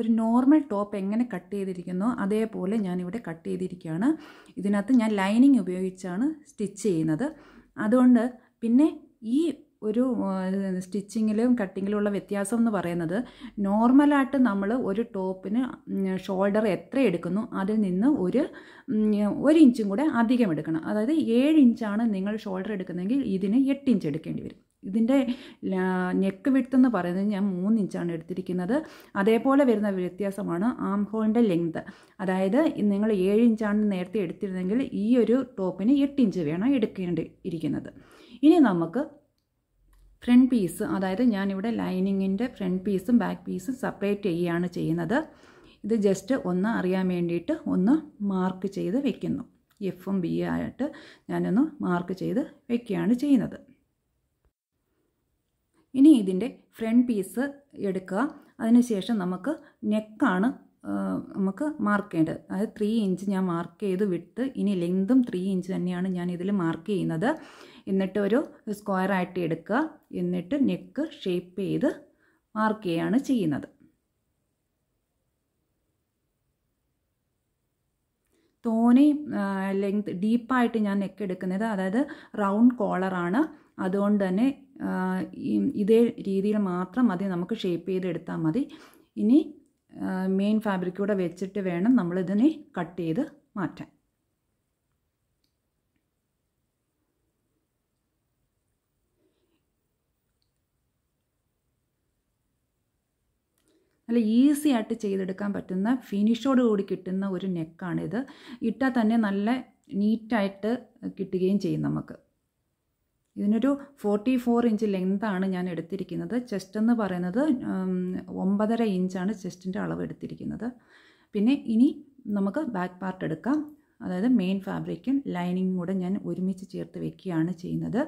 ഒരു normal top എങ്ങനെ cut ചെയ്തിരിക്കുന്നോ അതേപോലെ ഞാനിവിടെ കട്ട് ചെയ്തിരിക്കുകയാണ് ഇതിനകത്ത് ഞാൻ ലൈനിങ് ഉപയോഗിച്ചാണ് സ്റ്റിച്ച് ചെയ്യുന്നത് അതുകൊണ്ട് പിന്നെ ഈ ഒരു സ്റ്റിച്ചിങ്ങിലും ഉള്ള വ്യത്യാസം എന്ന് പറയുന്നത് നോർമലായിട്ട് നമ്മൾ ഒരു ടോപ്പിന് ഷോൾഡർ എത്ര എടുക്കുന്നു അതിൽ നിന്ന് ഒരു ഒരു ഇഞ്ചും കൂടെ അധികം എടുക്കണം അതായത് ഏഴ് ഇഞ്ചാണ് നിങ്ങൾ ഷോൾഡർ എടുക്കുന്നതെങ്കിൽ ഇതിന് എട്ട് ഇഞ്ച് എടുക്കേണ്ടി വരും ഇതിൻ്റെ നെക്ക് വിട്ത് എന്ന് പറയുന്നത് ഞാൻ മൂന്ന് ഇഞ്ചാണ് എടുത്തിരിക്കുന്നത് അതേപോലെ വരുന്ന വ്യത്യാസമാണ് ആം ഹോളിൻ്റെ ലെങ്ത് അതായത് നിങ്ങൾ ഏഴ് ഇഞ്ചാണ് നേരത്തെ എടുത്തിരുന്നെങ്കിൽ ഈ ഒരു ടോപ്പിന് എട്ട് ഇഞ്ച് വേണം എടുക്കേണ്ടി ഇരിക്കുന്നത് ഇനി നമുക്ക് ഫ്രണ്ട് പീസ് അതായത് ഞാനിവിടെ ലൈനിങ്ങിൻ്റെ ഫ്രണ്ട് പീസും ബാക്ക് പീസും സെപ്പറേറ്റ് ചെയ്യുകയാണ് ചെയ്യുന്നത് ഇത് ജസ്റ്റ് ഒന്ന് അറിയാൻ വേണ്ടിയിട്ട് ഒന്ന് മാർക്ക് ചെയ്ത് വെക്കുന്നു എഫും ബി ആയിട്ട് ഞാനൊന്ന് മാർക്ക് ചെയ്ത് വെക്കുകയാണ് ചെയ്യുന്നത് ഇനി ഇതിൻ്റെ ഫ്രണ്ട് പീസ് എടുക്കുക അതിനുശേഷം നമുക്ക് നെക്കാണ് നമുക്ക് മാർക്ക് ചെയ്യേണ്ടത് അതായത് ത്രീ ഇഞ്ച് ഞാൻ മാർക്ക് ചെയ്ത് വിട്ട് ഇനി ലെങ്തും ത്രീ ഇഞ്ച് തന്നെയാണ് ഞാൻ ഇതിൽ മാർക്ക് ചെയ്യുന്നത് എന്നിട്ട് ഒരു സ്ക്വയറായിട്ട് എടുക്കുക എന്നിട്ട് നെക്ക് ഷേപ്പ് ചെയ്ത് മാർക്ക് ചെയ്യുകയാണ് ചെയ്യുന്നത് തോനെ ലെങ്ത് ഡീപ്പായിട്ട് ഞാൻ നെക്ക് എടുക്കുന്നത് അതായത് റൗണ്ട് കോളറാണ് അതുകൊണ്ട് തന്നെ ഇതേ രീതിയിൽ മാത്രം മതി നമുക്ക് ഷേപ്പ് ചെയ്തെടുത്താൽ മതി ഇനി മെയിൻ ഫാബ്രിക് കൂടെ വെച്ചിട്ട് വേണം നമ്മളിതിനെ കട്ട് ചെയ്ത് മാറ്റാൻ നല്ല ഈസി ആയിട്ട് ചെയ്തെടുക്കാൻ പറ്റുന്ന ഫിനിഷോട് കൂടി കിട്ടുന്ന ഒരു നെക്കാണിത് ഇട്ടാൽ തന്നെ നല്ല നീറ്റായിട്ട് കിട്ടുകയും ചെയ്യും നമുക്ക് ഇതിനൊരു ഫോർട്ടി ഫോർ ഇഞ്ച് ലെങ്താണ് ഞാൻ എടുത്തിരിക്കുന്നത് ചെസ്റ്റ് എന്ന് പറയുന്നത് ഒമ്പതര ഇഞ്ചാണ് ചെസ്റ്റിൻ്റെ അളവ് എടുത്തിരിക്കുന്നത് പിന്നെ ഇനി നമുക്ക് ബാക്ക് പാർട്ട് എടുക്കാം അതായത് മെയിൻ ഫാബ്രിക്കും ലൈനിങ്ങും കൂടെ ഞാൻ ഒരുമിച്ച് ചേർത്ത് വെക്കുകയാണ് ചെയ്യുന്നത്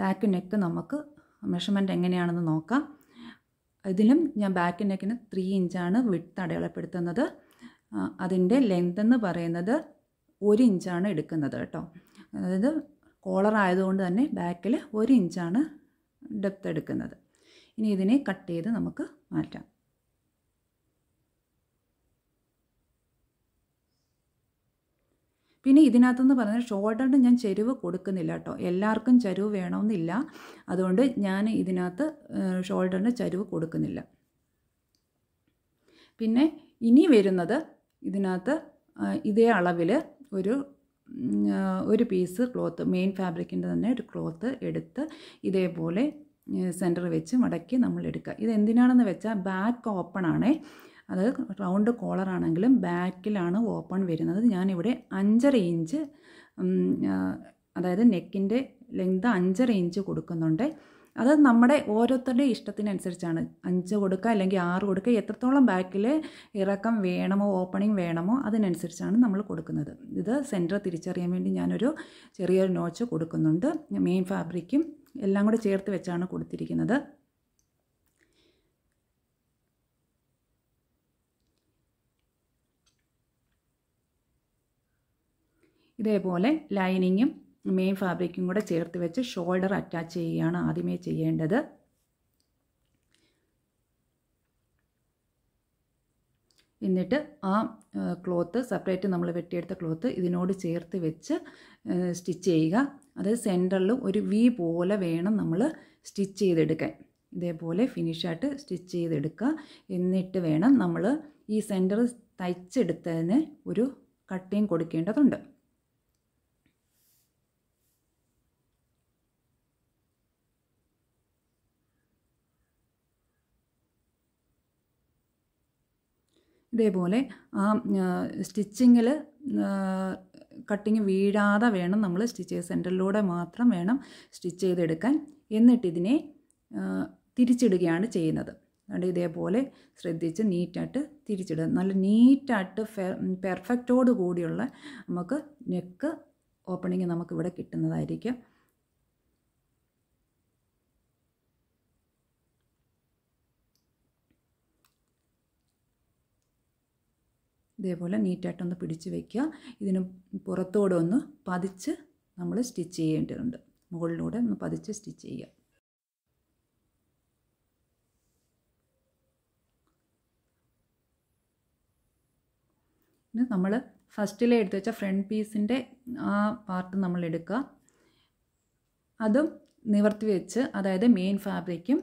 ബാക്ക് നെക്ക് നമുക്ക് മെഷർമെൻറ്റ് എങ്ങനെയാണെന്ന് നോക്കാം ഇതിലും ഞാൻ ബാക്ക് നെക്കിന് ത്രീ ഇഞ്ചാണ് വിട്ട് അടയാളപ്പെടുത്തുന്നത് അതിൻ്റെ ലെങ്ത് എന്ന് പറയുന്നത് ഒരു ഇഞ്ചാണ് എടുക്കുന്നത് കേട്ടോ അതായത് കോളർ ആയതുകൊണ്ട് തന്നെ ബാക്കിൽ ഒരു ഇഞ്ചാണ് ഡെപ്ത് എടുക്കുന്നത് ഇനി ഇതിനെ കട്ട് ചെയ്ത് നമുക്ക് മാറ്റാം പിന്നെ ഇതിനകത്തുനിന്ന് പറഞ്ഞാൽ ഷോൾഡറിന് ഞാൻ ചെരുവ് കൊടുക്കുന്നില്ല കേട്ടോ എല്ലാവർക്കും ചരുവ് വേണമെന്നില്ല അതുകൊണ്ട് ഞാൻ ഇതിനകത്ത് ഷോൾഡറിന് ചരുവ് കൊടുക്കുന്നില്ല പിന്നെ ഇനി വരുന്നത് ഇതിനകത്ത് ഇതേ അളവിൽ ഒരു ഒരു പീസ് ക്ലോത്ത് മെയിൻ ഫാബ്രിക്കിൻ്റെ തന്നെ ഒരു ക്ലോത്ത് എടുത്ത് ഇതേപോലെ സെൻറ്ററിൽ വെച്ച് മടക്കി നമ്മൾ എടുക്കുക ഇത് എന്തിനാണെന്ന് വെച്ചാൽ ബാക്ക് ഓപ്പൺ ആണേ അത് റൗണ്ട് കോളർ ആണെങ്കിലും ബാക്കിലാണ് ഓപ്പൺ വരുന്നത് ഞാനിവിടെ അഞ്ചര ഇഞ്ച് അതായത് നെക്കിൻ്റെ ലെങ്ത് അഞ്ചര ഇഞ്ച് കൊടുക്കുന്നുണ്ട് അത് നമ്മുടെ ഓരോരുത്തരുടെ ഇഷ്ടത്തിനനുസരിച്ചാണ് അഞ്ച് കൊടുക്കുക അല്ലെങ്കിൽ ആറ് കൊടുക്കുക എത്രത്തോളം ബാക്കിൽ ഇറക്കം വേണമോ ഓപ്പണിംഗ് വേണമോ അതിനനുസരിച്ചാണ് നമ്മൾ കൊടുക്കുന്നത് ഇത് സെൻറ്റർ തിരിച്ചറിയാൻ വേണ്ടി ഞാനൊരു ചെറിയൊരു നോച്ച് കൊടുക്കുന്നുണ്ട് മെയിൻ ഫാബ്രിക്കും എല്ലാം കൂടെ ചേർത്ത് വെച്ചാണ് കൊടുത്തിരിക്കുന്നത് ഇതേപോലെ ലൈനിങ്ങും മെയിൻ ഫാബ്രിക്കും കൂടെ ചേർത്ത് വെച്ച് ഷോൾഡർ അറ്റാച്ച് ചെയ്യുകയാണ് ആദ്യമേ ചെയ്യേണ്ടത് എന്നിട്ട് ആ ക്ലോത്ത് സെപ്പറേറ്റ് നമ്മൾ വെട്ടിയെടുത്ത ക്ലോത്ത് ഇതിനോട് ചേർത്ത് വെച്ച് സ്റ്റിച്ച് ചെയ്യുക അത് സെൻറ്ററിൽ ഒരു വി പോലെ വേണം നമ്മൾ സ്റ്റിച്ച് ചെയ്തെടുക്കാൻ ഇതേപോലെ ഫിനിഷായിട്ട് സ്റ്റിച്ച് ചെയ്തെടുക്കുക എന്നിട്ട് വേണം നമ്മൾ ഈ സെൻറ്റർ തയ്ച്ചെടുത്തതിന് ഒരു കട്ടിങ് കൊടുക്കേണ്ടതുണ്ട് ഇതേപോലെ ആ സ്റ്റിച്ചിങ്ങിൽ കട്ടിങ് വീഴാതെ വേണം നമ്മൾ സ്റ്റിച്ച് ചെയ്ത് സെൻറ്ററിലൂടെ മാത്രം വേണം സ്റ്റിച്ച് ചെയ്തെടുക്കാൻ എന്നിട്ടിതിനെ തിരിച്ചിടുകയാണ് ചെയ്യുന്നത് അതുകൊണ്ട് ഇതേപോലെ ശ്രദ്ധിച്ച് നീറ്റായിട്ട് തിരിച്ചിടുക നല്ല നീറ്റായിട്ട് പെർഫെക്റ്റോട് കൂടിയുള്ള നമുക്ക് നെക്ക് ഓപ്പണിങ് നമുക്കിവിടെ കിട്ടുന്നതായിരിക്കും ഇതേപോലെ നീറ്റായിട്ടൊന്ന് പിടിച്ച് വയ്ക്കുക ഇതിന് പുറത്തോടെ ഒന്ന് പതിച്ച് നമ്മൾ സ്റ്റിച്ച് ചെയ്യേണ്ടതുണ്ട് മുകളിലൂടെ ഒന്ന് പതിച്ച് സ്റ്റിച്ച് ചെയ്യുക ഇനി നമ്മൾ ഫസ്റ്റിലെ എടുത്ത് വെച്ചാൽ ഫ്രണ്ട് പീസിൻ്റെ ആ പാർട്ട് നമ്മൾ എടുക്കുക അതും നിവർത്തി വെച്ച് അതായത് മെയിൻ ഫാബ്രിക്കും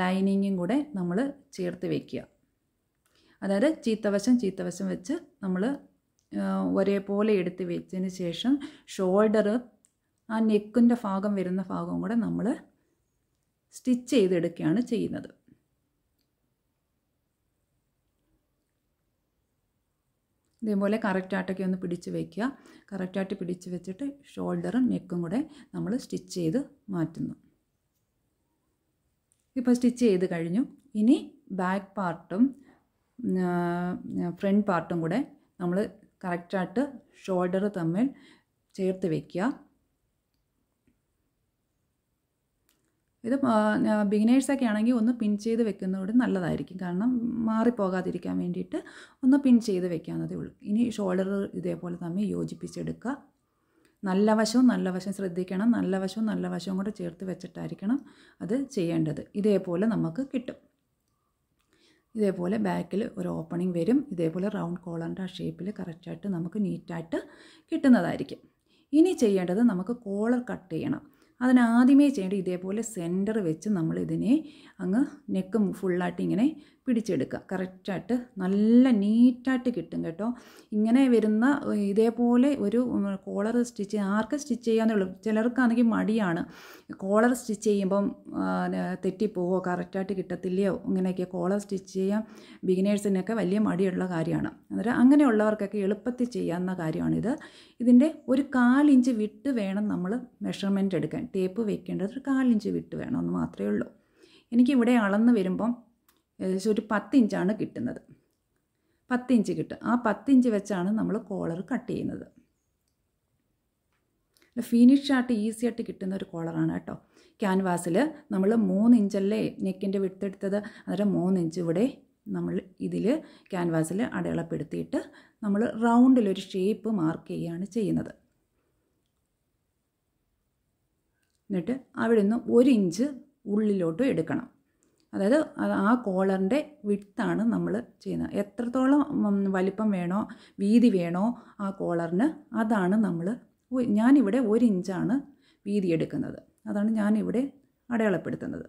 ലൈനിങ്ങും കൂടെ നമ്മൾ ചേർത്ത് വയ്ക്കുക അതായത് ചീത്തവശം ചീത്തവശം വെച്ച് നമ്മൾ ഒരേപോലെ എടുത്ത് വെച്ചതിന് ശേഷം ഷോൾഡർ ആ നെക്കിൻ്റെ ഭാഗം വരുന്ന ഭാഗവും കൂടെ നമ്മൾ സ്റ്റിച്ച് ചെയ്തെടുക്കുകയാണ് ചെയ്യുന്നത് ഇതേപോലെ കറക്റ്റായിട്ടൊക്കെ ഒന്ന് പിടിച്ച് വയ്ക്കുക കറക്റ്റായിട്ട് പിടിച്ച് വെച്ചിട്ട് ഷോൾഡറും നെക്കും കൂടെ നമ്മൾ സ്റ്റിച്ച് ചെയ്ത് മാറ്റുന്നു ഇപ്പോൾ സ്റ്റിച്ച് ചെയ്ത് കഴിഞ്ഞു ഇനി ബാക്ക് പാർട്ടും ഫ്രണ്ട് പാർട്ടും കൂടെ നമ്മൾ കറക്റ്റായിട്ട് ഷോൾഡർ തമ്മിൽ ചേർത്ത് വയ്ക്കുക ഇത് ബിഗിനേഴ്സൊക്കെ ആണെങ്കിൽ ഒന്ന് പിൻ ചെയ്ത് വെക്കുന്നതോട് നല്ലതായിരിക്കും കാരണം മാറിപ്പോകാതിരിക്കാൻ വേണ്ടിയിട്ട് ഒന്ന് പിൻ ചെയ്ത് വെക്കാവുന്നതേ ഉള്ളൂ ഇനി ഷോൾഡർ ഇതേപോലെ തമ്മിൽ യോജിപ്പിച്ചെടുക്കുക നല്ല വശവും നല്ല വശം ശ്രദ്ധിക്കണം നല്ല വശവും നല്ല വശവും കൂടെ ചേർത്ത് വെച്ചിട്ടായിരിക്കണം അത് ചെയ്യേണ്ടത് ഇതേപോലെ നമുക്ക് കിട്ടും ഇതേപോലെ ബാക്കിൽ ഒരു ഓപ്പണിംഗ് വരും ഇതേപോലെ റൗണ്ട് കോളറിൻ്റെ ആ ഷേപ്പിൽ കറക്റ്റായിട്ട് നമുക്ക് നീറ്റായിട്ട് കിട്ടുന്നതായിരിക്കും ഇനി ചെയ്യേണ്ടത് നമുക്ക് കോളർ കട്ട് ചെയ്യണം അതിനാദ്യമേ ചെയ്യേണ്ടത് ഇതേപോലെ സെൻറ്റർ വെച്ച് നമ്മൾ ഇതിനെ അങ്ങ് നെക്ക് ഫുള്ളായിട്ട് ഇങ്ങനെ പിടിച്ചെടുക്കുക കറക്റ്റായിട്ട് നല്ല നീറ്റായിട്ട് കിട്ടും കേട്ടോ ഇങ്ങനെ വരുന്ന ഇതേപോലെ ഒരു കോളർ സ്റ്റിച്ച് ആർക്ക് സ്റ്റിച്ച് ചെയ്യാന്നേ ഉള്ളൂ ചിലർക്കാണെങ്കിൽ മടിയാണ് കോളർ സ്റ്റിച്ച് ചെയ്യുമ്പം തെറ്റിപ്പോവോ കറക്റ്റായിട്ട് കിട്ടത്തില്ലയോ ഇങ്ങനെയൊക്കെ കോളർ സ്റ്റിച്ച് ചെയ്യാൻ ബിഗിനേഴ്സിനൊക്കെ വലിയ മടിയുള്ള കാര്യമാണ് അന്നേരം അങ്ങനെയുള്ളവർക്കൊക്കെ എളുപ്പത്തിൽ ചെയ്യാവുന്ന കാര്യമാണിത് ഇതിൻ്റെ ഒരു കാലിഞ്ച് വിട്ട് വേണം നമ്മൾ മെഷർമെൻറ്റ് എടുക്കാൻ ടേപ്പ് വെക്കേണ്ടത് ഒരു കാലിഞ്ച് വിട്ട് വേണം എന്ന് മാത്രമേ ഉള്ളൂ എനിക്കിവിടെ അളന്ന് വരുമ്പം ഏകദേശം ഒരു പത്തിഞ്ചാണ് കിട്ടുന്നത് പത്തിഞ്ച് കിട്ടും ആ പത്തിഞ്ച് വെച്ചാണ് നമ്മൾ കോളർ കട്ട് ചെയ്യുന്നത് ഫിനിഷ് ആയിട്ട് ഈസി ആയിട്ട് കിട്ടുന്ന ഒരു കോളറാണ് കേട്ടോ ക്യാൻവാസിൽ നമ്മൾ മൂന്ന് ഇഞ്ചല്ലേ നെക്കിൻ്റെ വിട്ടെടുത്തത് അന്നേരം മൂന്ന് ഇഞ്ച് ഇവിടെ നമ്മൾ ഇതിൽ ക്യാൻവാസിൽ അടയാളപ്പെടുത്തിയിട്ട് നമ്മൾ റൗണ്ടിലൊരു ഷേപ്പ് മാർക്ക് ചെയ്യുകയാണ് ചെയ്യുന്നത് എന്നിട്ട് അവിടെ നിന്ന് ഒരു ഇഞ്ച് ഉള്ളിലോട്ട് എടുക്കണം അതായത് ആ കോളറിൻ്റെ വിട്താണ് നമ്മൾ ചെയ്യുന്നത് എത്രത്തോളം വലിപ്പം വേണോ വീതി വേണോ ആ കോളറിന് അതാണ് നമ്മൾ ഞാനിവിടെ ഒരു ഇഞ്ചാണ് വീതി എടുക്കുന്നത് അതാണ് ഞാനിവിടെ അടയാളപ്പെടുത്തുന്നത്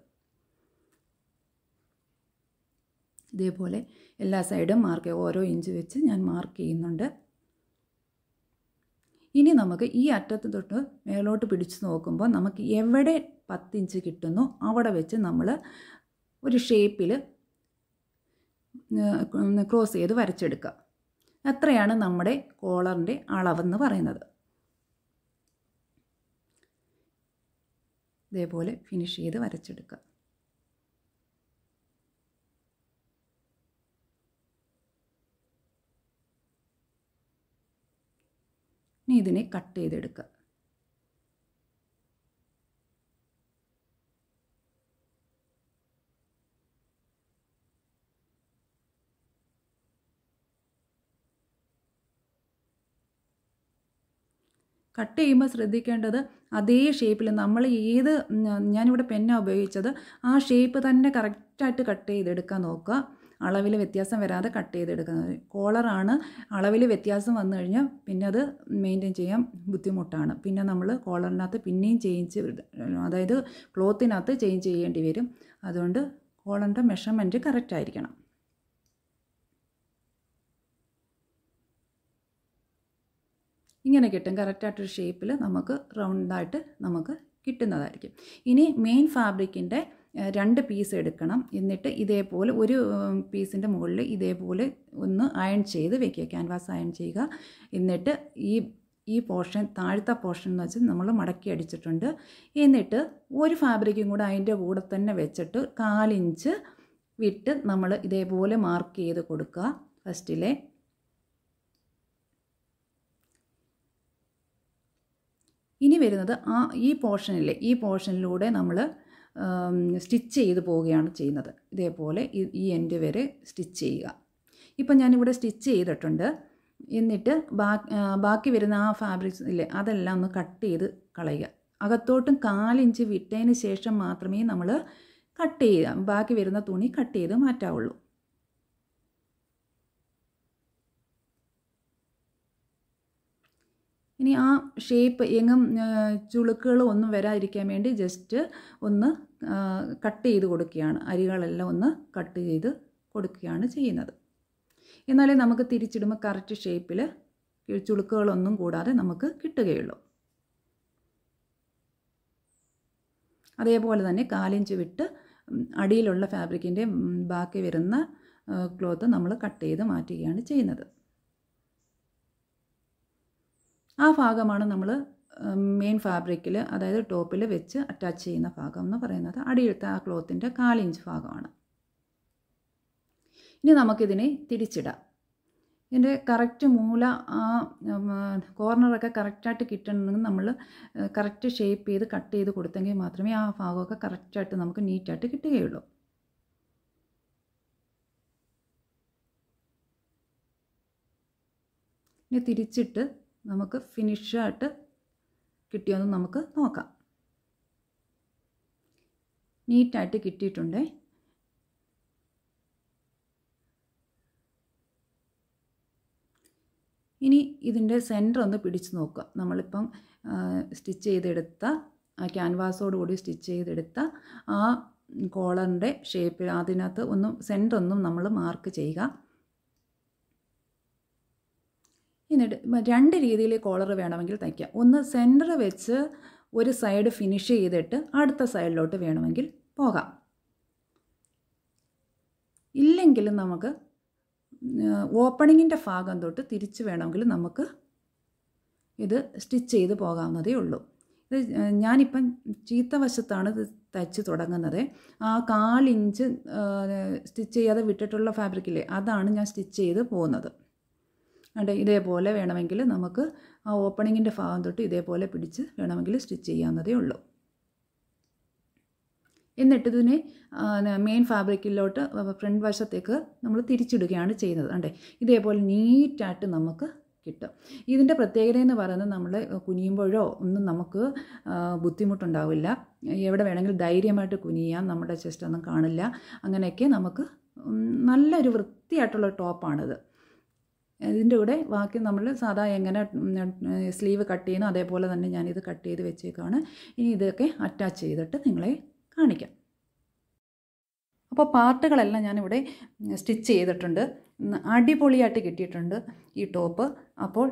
ഇതേപോലെ എല്ലാ സൈഡും മാർക്ക് ഓരോ ഇഞ്ച് വെച്ച് ഞാൻ മാർക്ക് ചെയ്യുന്നുണ്ട് ഇനി നമുക്ക് ഈ അറ്റത്ത് തൊട്ട് മേലോട്ട് പിടിച്ചു നോക്കുമ്പോൾ നമുക്ക് എവിടെ പത്തിഞ്ച് കിട്ടുന്നു അവിടെ വെച്ച് നമ്മൾ ഒരു ഷേപ്പിൽ ക്രോസ് ചെയ്ത് വരച്ചെടുക്കുക അത്രയാണ് നമ്മുടെ കോളറിൻ്റെ അളവെന്ന് പറയുന്നത് ഇതേപോലെ ഫിനിഷ് ചെയ്ത് വരച്ചെടുക്കുക ഇനി ഇതിനെ കട്ട് ചെയ്തെടുക്കുക കട്ട് ചെയ്യുമ്പോൾ ശ്രദ്ധിക്കേണ്ടത് അതേ ഷേപ്പിൽ നമ്മൾ ഏത് ഞാനിവിടെ പെന്ന ഉപയോഗിച്ചത് ആ ഷേപ്പ് തന്നെ കറക്റ്റായിട്ട് കട്ട് ചെയ്തെടുക്കാൻ നോക്കുക അളവിൽ വ്യത്യാസം വരാതെ കട്ട് ചെയ്തെടുക്കുന്നത് കോളറാണ് അളവിൽ വ്യത്യാസം വന്നു കഴിഞ്ഞാൽ പിന്നെ അത് മെയിൻറ്റെയിൻ ചെയ്യാൻ ബുദ്ധിമുട്ടാണ് പിന്നെ നമ്മൾ കോളറിനകത്ത് പിന്നെയും ചേഞ്ച് അതായത് ക്ലോത്തിനകത്ത് ചേഞ്ച് ചെയ്യേണ്ടി വരും അതുകൊണ്ട് കോളറിൻ്റെ മെഷർമെൻറ്റ് കറക്റ്റ് ആയിരിക്കണം ഇങ്ങനെ കിട്ടും കറക്റ്റായിട്ടൊരു ഷേപ്പിൽ നമുക്ക് റൗണ്ടായിട്ട് നമുക്ക് കിട്ടുന്നതായിരിക്കും ഇനി മെയിൻ ഫാബ്രിക്കിൻ്റെ രണ്ട് പീസ് എടുക്കണം എന്നിട്ട് ഇതേപോലെ ഒരു പീസിൻ്റെ മുകളിൽ ഇതേപോലെ ഒന്ന് അയൺ ചെയ്ത് വെക്കുക ക്യാൻവാസ് അയൺ ചെയ്യുക എന്നിട്ട് ഈ ഈ പോർഷൻ താഴത്തെ പോർഷൻ എന്ന് വെച്ച് നമ്മൾ മടക്കി അടിച്ചിട്ടുണ്ട് എന്നിട്ട് ഒരു ഫാബ്രിക്കും കൂടെ അതിൻ്റെ കൂടെ തന്നെ വെച്ചിട്ട് കാലിഞ്ച് വിട്ട് നമ്മൾ ഇതേപോലെ മാർക്ക് ചെയ്ത് കൊടുക്കുക ഫസ്റ്റിലെ ഇനി വരുന്നത് ആ ഈ പോർഷനിൽ ഈ പോർഷനിലൂടെ നമ്മൾ സ്റ്റിച്ച് ചെയ്ത് പോവുകയാണ് ചെയ്യുന്നത് ഇതേപോലെ ഈ എൻഡ് വരെ സ്റ്റിച്ച് ചെയ്യുക ഇപ്പം ഞാനിവിടെ സ്റ്റിച്ച് ചെയ്തിട്ടുണ്ട് എന്നിട്ട് ബാക്കി വരുന്ന ആ ഫാബ്രിക്സ് ഇല്ലേ അതെല്ലാം ഒന്ന് കട്ട് ചെയ്ത് കളയുക അകത്തോട്ടും കാലിഞ്ച് വിട്ടതിന് ശേഷം മാത്രമേ നമ്മൾ കട്ട് ചെയ്യുക ബാക്കി വരുന്ന തുണി കട്ട് ചെയ്ത് മാറ്റാവുള്ളൂ ഇനി ആ ഷേപ്പ് എങ്ങും ചുളുക്കുകളും ഒന്നും വരാതിരിക്കാൻ വേണ്ടി ജസ്റ്റ് ഒന്ന് കട്ട് ചെയ്ത് കൊടുക്കുകയാണ് അരികളെല്ലാം ഒന്ന് കട്ട് ചെയ്ത് കൊടുക്കുകയാണ് ചെയ്യുന്നത് എന്നാലേ നമുക്ക് തിരിച്ചിടുമ്പോൾ കറക്റ്റ് ഷേപ്പിൽ ചുളുക്കുകളൊന്നും കൂടാതെ നമുക്ക് കിട്ടുകയുള്ളൂ അതേപോലെ തന്നെ കാലിഞ്ച് വിട്ട് അടിയിലുള്ള ഫാബ്രിക്കിൻ്റെ ബാക്കി വരുന്ന ക്ലോത്ത് നമ്മൾ കട്ട് ചെയ്ത് മാറ്റുകയാണ് ചെയ്യുന്നത് ആ ഭാഗമാണ് നമ്മൾ മെയിൻ ഫാബ്രിക്കിൽ അതായത് ടോപ്പിൽ വെച്ച് അറ്റാച്ച് ചെയ്യുന്ന ഭാഗം എന്ന് പറയുന്നത് അടിയിലത്തെ ആ ക്ലോത്തിൻ്റെ കാലിഞ്ച് ഭാഗമാണ് ഇനി നമുക്കിതിനെ തിരിച്ചിടാം ഇതിൻ്റെ കറക്റ്റ് മൂല ആ കോർണറൊക്കെ കറക്റ്റായിട്ട് കിട്ടണമെങ്കിൽ നമ്മൾ കറക്റ്റ് ഷേപ്പ് ചെയ്ത് കട്ട് ചെയ്ത് കൊടുത്തെങ്കിൽ മാത്രമേ ആ ഭാഗമൊക്കെ കറക്റ്റായിട്ട് നമുക്ക് നീറ്റായിട്ട് കിട്ടുകയുള്ളൂ ഇനി തിരിച്ചിട്ട് നമുക്ക് ഫിനിഷായിട്ട് കിട്ടിയെന്ന് നമുക്ക് നോക്കാം നീറ്റായിട്ട് കിട്ടിയിട്ടുണ്ട് ഇനി ഇതിൻ്റെ സെൻറ്റർ ഒന്ന് പിടിച്ച് നോക്കുക നമ്മളിപ്പം സ്റ്റിച്ച് ചെയ്തെടുത്ത ആ ക്യാൻവാസോടുകൂടി സ്റ്റിച്ച് ചെയ്തെടുത്ത ആ കോളറിൻ്റെ ഷേപ്പിൽ അതിനകത്ത് ഒന്നും സെൻറ്റർ ഒന്നും നമ്മൾ മാർക്ക് ചെയ്യുക എന്നിട്ട് രണ്ട് രീതിയിൽ കോളർ വേണമെങ്കിൽ തയ്ക്കാം ഒന്ന് സെൻറ്റർ വെച്ച് ഒരു സൈഡ് ഫിനിഷ് ചെയ്തിട്ട് അടുത്ത സൈഡിലോട്ട് വേണമെങ്കിൽ പോകാം ഇല്ലെങ്കിലും നമുക്ക് ഓപ്പണിങ്ങിൻ്റെ ഭാഗം തൊട്ട് തിരിച്ച് വേണമെങ്കിൽ നമുക്ക് ഇത് സ്റ്റിച്ച് ചെയ്ത് പോകാവുന്നതേ ഉള്ളൂ ഇത് ഞാനിപ്പം ചീത്ത വശത്താണ് ഇത് തയ്ച്ച് തുടങ്ങുന്നത് ആ കാലിഞ്ച് സ്റ്റിച്ച് ചെയ്യാതെ വിട്ടിട്ടുള്ള ഫാബ്രിക്കില്ലേ അതാണ് ഞാൻ സ്റ്റിച്ച് ചെയ്ത് പോകുന്നത് അതെ ഇതേപോലെ വേണമെങ്കിൽ നമുക്ക് ആ ഓപ്പണിങ്ങിൻ്റെ ഭാഗം തൊട്ട് ഇതേപോലെ പിടിച്ച് വേണമെങ്കിൽ സ്റ്റിച്ച് ചെയ്യാവുന്നതേ ഉള്ളൂ എന്നിട്ട് ഇതിനെ മെയിൻ ഫാബ്രിക്കിലോട്ട് ഫ്രണ്ട് വശത്തേക്ക് നമ്മൾ തിരിച്ചിടുകയാണ് ചെയ്യുന്നത് അണ്ടേ ഇതേപോലെ നീറ്റായിട്ട് നമുക്ക് കിട്ടും ഇതിൻ്റെ പ്രത്യേകത എന്ന് പറയുന്നത് നമ്മൾ കുനിയുമ്പോഴോ ഒന്നും നമുക്ക് ബുദ്ധിമുട്ടുണ്ടാവില്ല എവിടെ വേണമെങ്കിൽ ധൈര്യമായിട്ട് കുനിയാം നമ്മുടെ ചെസ്റ്റ് ഒന്നും കാണില്ല അങ്ങനെയൊക്കെ നമുക്ക് നല്ലൊരു വൃത്തിയായിട്ടുള്ള ടോപ്പാണിത് ഇതിൻ്റെ കൂടെ ബാക്കി നമ്മൾ സാധാ എങ്ങനെ സ്ലീവ് കട്ട് ചെയ്യുന്നു അതേപോലെ തന്നെ ഞാനിത് കട്ട് ചെയ്ത് വെച്ചേക്കാണ് ഇനി ഇതൊക്കെ അറ്റാച്ച് ചെയ്തിട്ട് നിങ്ങളെ കാണിക്കാം അപ്പോൾ പാർട്ടുകളെല്ലാം ഞാനിവിടെ സ്റ്റിച്ച് ചെയ്തിട്ടുണ്ട് അടിപൊളിയായിട്ട് കിട്ടിയിട്ടുണ്ട് ഈ ടോപ്പ് അപ്പോൾ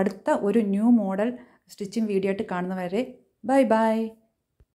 അടുത്ത ഒരു ന്യൂ മോഡൽ സ്റ്റിച്ചിങ് വീഡിയോ ആയിട്ട് കാണുന്നവരെ ബൈ ബൈ